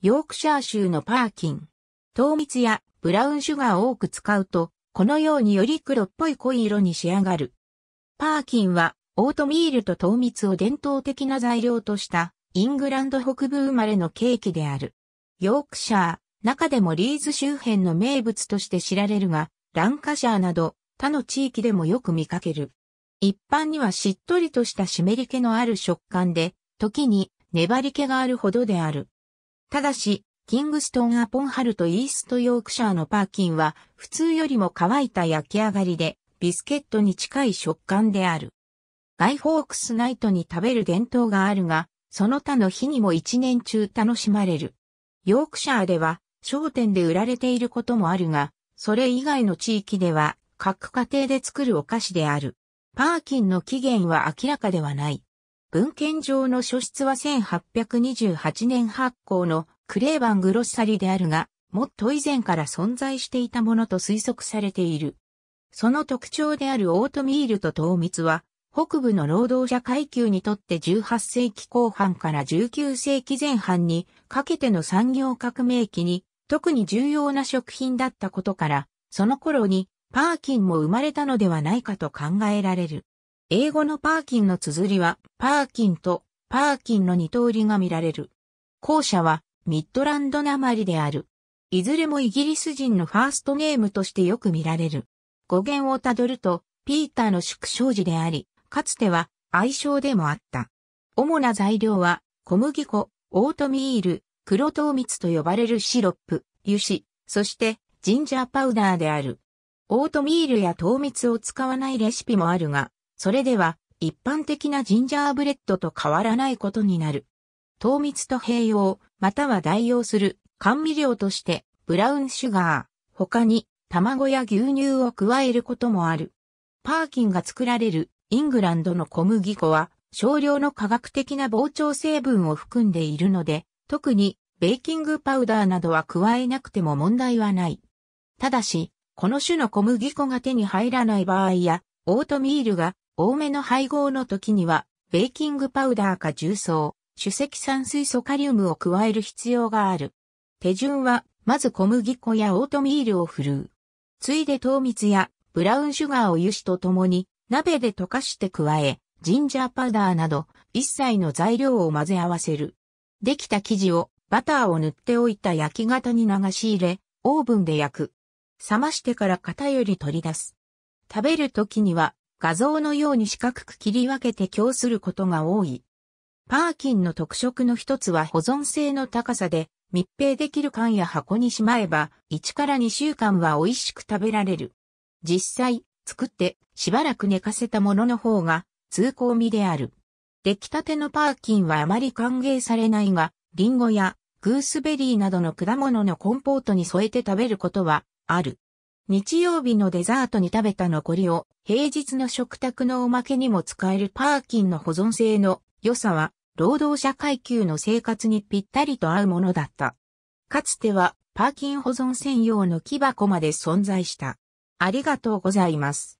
ヨークシャー州のパーキン。糖蜜やブラウンシュガーを多く使うと、このようにより黒っぽい濃い色に仕上がる。パーキンは、オートミールと糖蜜を伝統的な材料とした、イングランド北部生まれのケーキである。ヨークシャー、中でもリーズ周辺の名物として知られるが、ランカシャーなど、他の地域でもよく見かける。一般にはしっとりとした湿り気のある食感で、時に粘り気があるほどである。ただし、キングストン・アポンハルとイースト・ヨークシャーのパーキンは普通よりも乾いた焼き上がりでビスケットに近い食感である。ガイ・ホークスナイトに食べる伝統があるが、その他の日にも一年中楽しまれる。ヨークシャーでは商店で売られていることもあるが、それ以外の地域では各家庭で作るお菓子である。パーキンの起源は明らかではない。文献上の書室は1828年発行のクレーバングロッサリであるが、もっと以前から存在していたものと推測されている。その特徴であるオートミールと糖蜜は、北部の労働者階級にとって18世紀後半から19世紀前半にかけての産業革命期に特に重要な食品だったことから、その頃にパーキンも生まれたのではないかと考えられる。英語のパーキンの綴りは、パーキンとパーキンの二通りが見られる。後者は、ミッドランドなまりである。いずれもイギリス人のファーストネームとしてよく見られる。語源をたどると、ピーターの縮小時であり、かつては愛称でもあった。主な材料は、小麦粉、オートミール、黒糖蜜と呼ばれるシロップ、油脂、そしてジンジャーパウダーである。オートミールや糖蜜を使わないレシピもあるが、それでは一般的なジンジャーブレッドと変わらないことになる。糖蜜と併用、または代用する甘味料としてブラウンシュガー、他に卵や牛乳を加えることもある。パーキンが作られるイングランドの小麦粉は少量の化学的な膨張成分を含んでいるので、特にベーキングパウダーなどは加えなくても問題はない。ただし、この種の小麦粉が手に入らない場合や、オートミールが多めの配合の時には、ベーキングパウダーか重曹、主石酸水素カリウムを加える必要がある。手順は、まず小麦粉やオートミールを振るう。ついで糖蜜やブラウンシュガーを油脂とともに鍋で溶かして加え、ジンジャーパウダーなど一切の材料を混ぜ合わせる。できた生地をバターを塗っておいた焼き型に流し入れ、オーブンで焼く。冷ましてから型より取り出す。食べる時には画像のように四角く切り分けて供することが多い。パーキンの特色の一つは保存性の高さで密閉できる缶や箱にしまえば1から2週間は美味しく食べられる。実際、作ってしばらく寝かせたものの方が通行味である。出来たてのパーキンはあまり歓迎されないが、リンゴやグースベリーなどの果物のコンポートに添えて食べることはある。日曜日のデザートに食べた残りを平日の食卓のおまけにも使えるパーキンの保存性の良さは労働者階級の生活にぴったりと合うものだった。かつてはパーキン保存専用の木箱まで存在した。ありがとうございます。